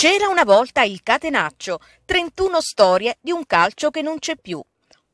C'era una volta il catenaccio, 31 storie di un calcio che non c'è più.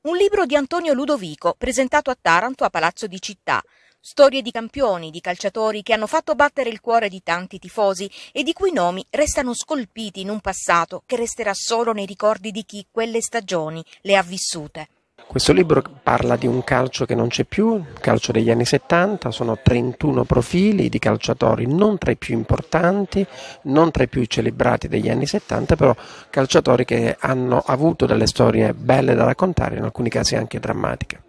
Un libro di Antonio Ludovico, presentato a Taranto a Palazzo di Città. Storie di campioni, di calciatori che hanno fatto battere il cuore di tanti tifosi e di cui nomi restano scolpiti in un passato che resterà solo nei ricordi di chi quelle stagioni le ha vissute. Questo libro parla di un calcio che non c'è più, il calcio degli anni 70, sono 31 profili di calciatori non tra i più importanti, non tra i più celebrati degli anni 70, però calciatori che hanno avuto delle storie belle da raccontare, in alcuni casi anche drammatiche.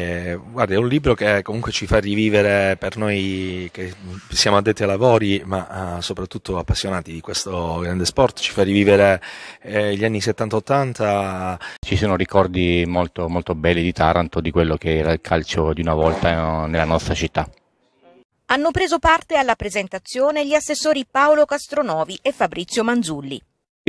Eh, guarda, è un libro che comunque ci fa rivivere per noi che siamo addetti ai lavori, ma eh, soprattutto appassionati di questo grande sport, ci fa rivivere eh, gli anni 70-80. Ci sono ricordi molto, molto belli di Taranto, di quello che era il calcio di una volta eh, nella nostra città. Hanno preso parte alla presentazione gli assessori Paolo Castronovi e Fabrizio Manzulli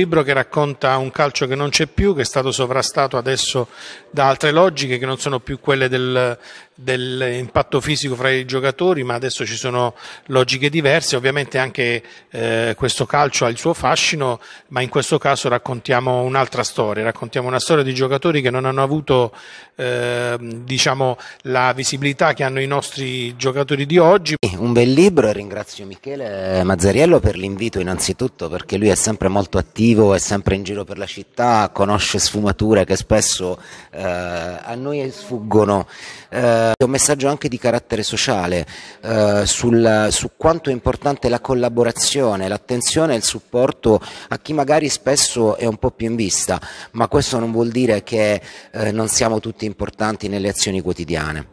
libro che racconta un calcio che non c'è più, che è stato sovrastato adesso da altre logiche che non sono più quelle del, dell'impatto fisico fra i giocatori, ma adesso ci sono logiche diverse. Ovviamente anche eh, questo calcio ha il suo fascino, ma in questo caso raccontiamo un'altra storia, raccontiamo una storia di giocatori che non hanno avuto eh, diciamo, la visibilità che hanno i nostri giocatori di oggi un bel libro e ringrazio Michele Mazzariello per l'invito innanzitutto perché lui è sempre molto attivo, è sempre in giro per la città, conosce sfumature che spesso eh, a noi sfuggono. Eh, un messaggio anche di carattere sociale eh, sul, su quanto è importante la collaborazione, l'attenzione e il supporto a chi magari spesso è un po' più in vista, ma questo non vuol dire che eh, non siamo tutti importanti nelle azioni quotidiane.